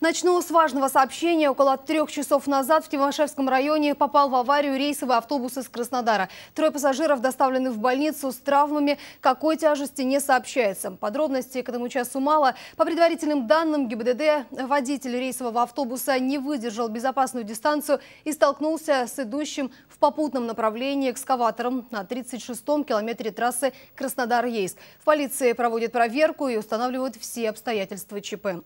Начну с важного сообщения. Около трех часов назад в Тимошевском районе попал в аварию рейсовый автобус из Краснодара. Трое пассажиров доставлены в больницу с травмами, какой тяжести не сообщается. Подробностей к этому часу мало. По предварительным данным ГИБДД, водитель рейсового автобуса не выдержал безопасную дистанцию и столкнулся с идущим в попутном направлении экскаватором на 36-м километре трассы Краснодар-Ейск. В полиции проводят проверку и устанавливают все обстоятельства ЧП.